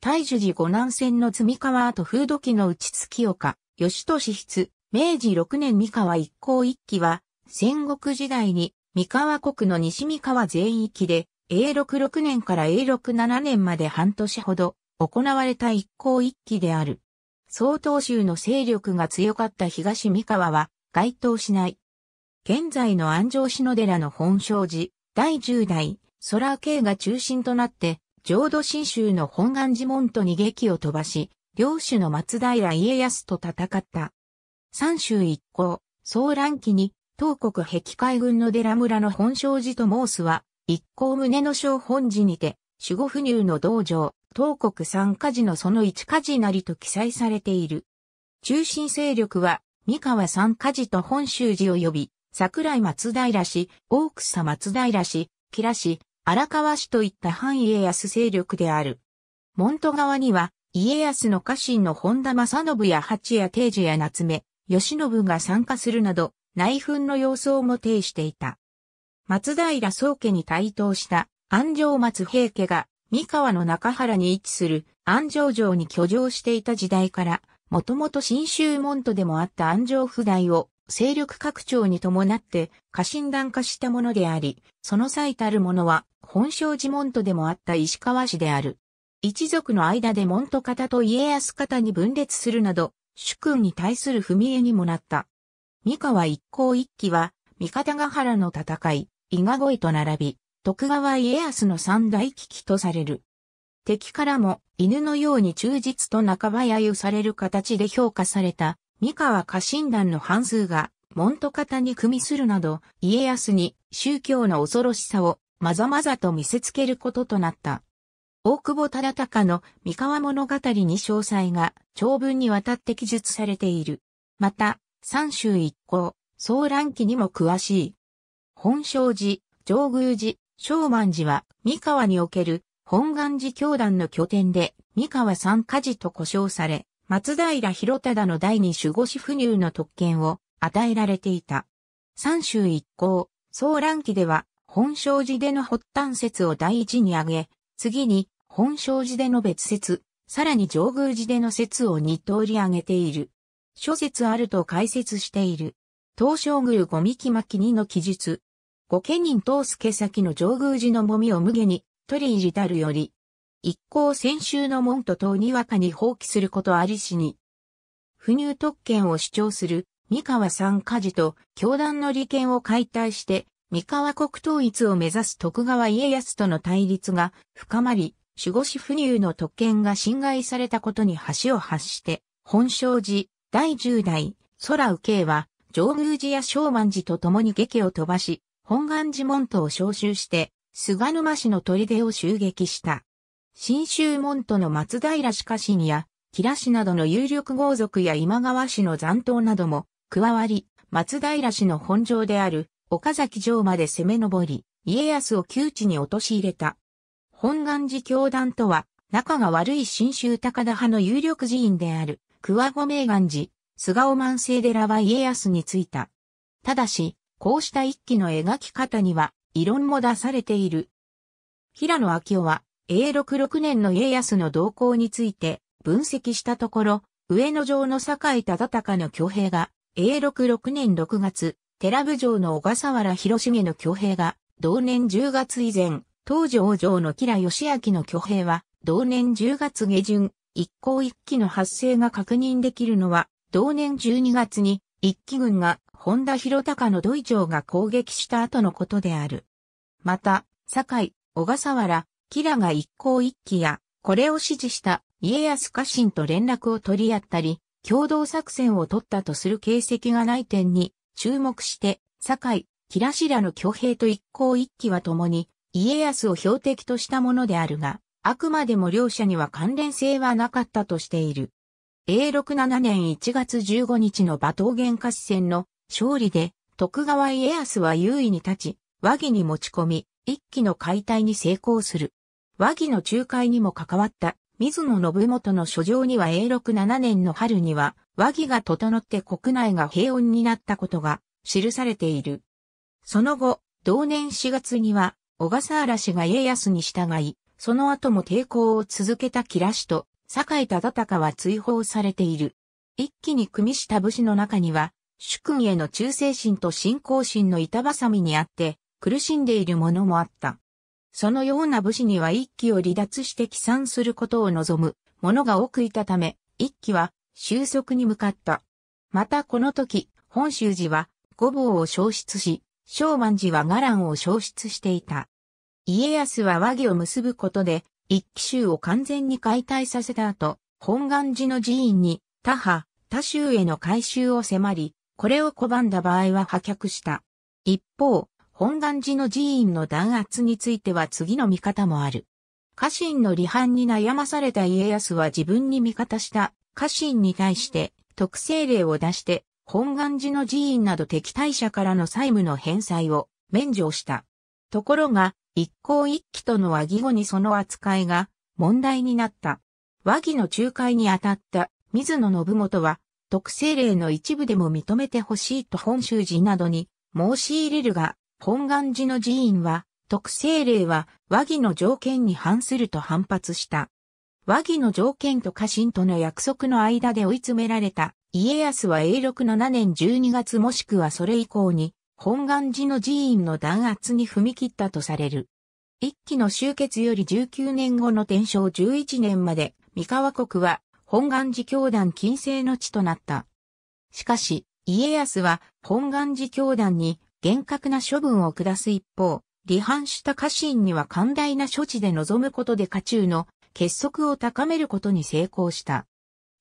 大樹寺五南線の積川と風土記の内月岡、吉俊筆、明治六年三河一向一揆は、戦国時代に三河国の西三河全域で、A66 年から A67 年まで半年ほど行われた一向一揆である。曹洞宗の勢力が強かった東三河は該当しない。現在の安城篠寺の本庄寺、第十代、空慶が中心となって、浄土真宗の本願寺門逃に劇を飛ばし、領主の松平家康と戦った。三州一行、騒乱期に、東国壁海軍の寺村の本庄寺と申すは、一行宗の小本寺にて、守護不入の道場、東国三家寺のその一家寺なりと記載されている。中心勢力は、三河三家寺と本州寺を呼び、桜井松平氏、大草松平氏、吉良氏、荒川氏といった反家康勢力である。門戸側には、家康の家臣の本田正信や八谷定治や夏目、吉信が参加するなど、内紛の様相も呈していた。松平宗家に対等した安城松平家が三河の中原に位置する安城城に居城していた時代から、もともと新州門徒でもあった安城府代を勢力拡張に伴って過信断化したものであり、その最たるものは本性寺門徒でもあった石川氏である。一族の間で門徒方と家康方に分裂するなど、主君に対する踏み絵にもなった。三河一向一揆は、三方ヶ原の戦い、伊賀越と並び、徳川家康の三大危機とされる。敵からも犬のように忠実と半ば揶揄される形で評価された三河家臣団の半数が、門徒方に組みするなど、家康に宗教の恐ろしさをまざまざと見せつけることとなった。大久保忠敬の三河物語に詳細が長文にわたって記述されている。また、三州一行、騒乱期にも詳しい。本正寺、上宮寺、正満寺は三河における本願寺教団の拠点で三河三家寺と呼称され、松平広忠の第二守護士不入の特権を与えられていた。三州一行、総乱期では、本章寺での発端説を第一に挙げ、次に、本章寺での別説、さらに上宮寺での説を二通り挙げている。諸説あると解説している。東照宮五三木巻二の記述。御家人東助先の上宮寺のもみを無下に、取り入りたるより、一行先週の門徒等にわかに放棄することありしに。不入特権を主張する三河三家事と教団の利権を解体して、三河国統一を目指す徳川家康との対立が深まり、守護士不入の特権が侵害されたことに橋を発して、本正寺、第10代、空右慶は、上宮寺や昭満寺と共に劇を飛ばし、本願寺門徒を召集して、菅沼氏の砦を襲撃した。新州門徒の松平氏家臣や、平良氏などの有力豪族や今川氏の残党なども、加わり、松平氏の本城である、岡崎城まで攻め上り、家康を窮地に陥れた。本願寺教団とは、仲が悪い新州高田派の有力寺院である、桑子明願寺、菅尾万世寺は家康についた。ただし、こうした一揆の描き方には、異論も出されている。平野明夫は、永禄6年の家康の動向について分析したところ、上野城の堺忠隆の挙兵が、永禄6年6月、寺部城の小笠原広重の挙兵が、同年10月以前、東条城の吉良義明の挙兵は、同年10月下旬、一向一揆の発生が確認できるのは、同年12月に、一揆軍が、本田広隆の土井城が攻撃した後のことである。また、堺、小笠原、キラが一向一揆や、これを指示した家康家臣と連絡を取り合ったり、共同作戦を取ったとする形跡がない点に注目して、堺、キラシラの挙兵と一向一揆は共に、家康を標的としたものであるが、あくまでも両者には関連性はなかったとしている。A67 年1月15日の馬頭原合戦の勝利で、徳川家康は優位に立ち、和議に持ち込み、一揆の解体に成功する。和議の仲介にも関わった水野信元の書状には永禄7年の春には和議が整って国内が平穏になったことが記されている。その後、同年4月には小笠原氏が家康に従い、その後も抵抗を続けた吉良氏と酒井忠敬は追放されている。一気に組みした武士の中には、主君への忠誠心と信仰心の板挟みにあって苦しんでいるものもあった。そのような武士には一揆を離脱して帰参することを望む者が多くいたため、一揆は収束に向かった。またこの時、本州寺は五房を消失し、昭満寺は伽藍を消失していた。家康は和議を結ぶことで、一騎州を完全に解体させた後、本願寺の寺院に他派、他州への改修を迫り、これを拒んだ場合は破却した。一方、本願寺の寺院の弾圧については次の見方もある。家臣の離反に悩まされた家康は自分に味方した家臣に対して特性令を出して本願寺の寺院など敵対者からの債務の返済を免除した。ところが、一向一揆との和議後にその扱いが問題になった。和議の仲介に当たった水野信元は、特性令の一部でも認めてほしいと本州寺などに申し入れるが、本願寺の寺院は、特性令は和議の条件に反すると反発した。和議の条件と家臣との約束の間で追い詰められた家康は永禄7年12月もしくはそれ以降に本願寺の寺院の弾圧に踏み切ったとされる。一期の終結より19年後の天正11年まで三河国は本願寺教団近世の地となった。しかし、家康は本願寺教団に厳格な処分を下す一方、離反した家臣には寛大な処置で臨むことで家中の結束を高めることに成功した。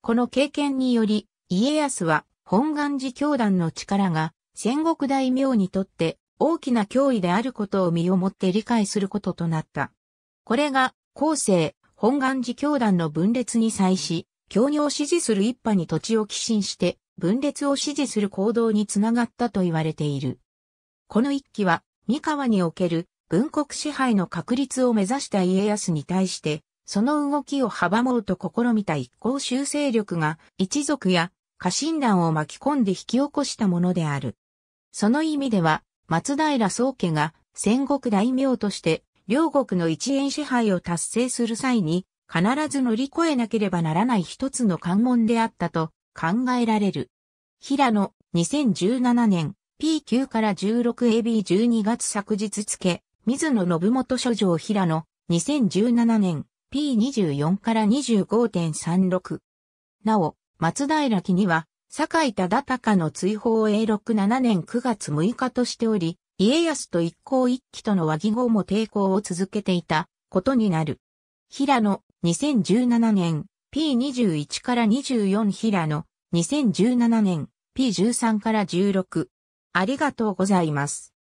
この経験により、家康は本願寺教団の力が戦国大名にとって大きな脅威であることを身をもって理解することとなった。これが、後世、本願寺教団の分裂に際し、教義を支持する一派に土地を寄進して、分裂を支持する行動につながったと言われている。この一揆は、三河における文国支配の確立を目指した家康に対して、その動きを阻もうと試みた一向修正力が一族や家臣団を巻き込んで引き起こしたものである。その意味では、松平宗家が戦国大名として両国の一円支配を達成する際に必ず乗り越えなければならない一つの関門であったと考えられる。平野2017年 P9 から 16AB12 月昨日付、水野信元諸城平野、2017年、P24 から25.36。なお、松平記には、坂井忠隆の追放を A67 年9月6日としており、家康と一向一揆との和議号も抵抗を続けていたことになる。平野、2017年、P21 から24平野、2017年、P13 から16。ありがとうございます。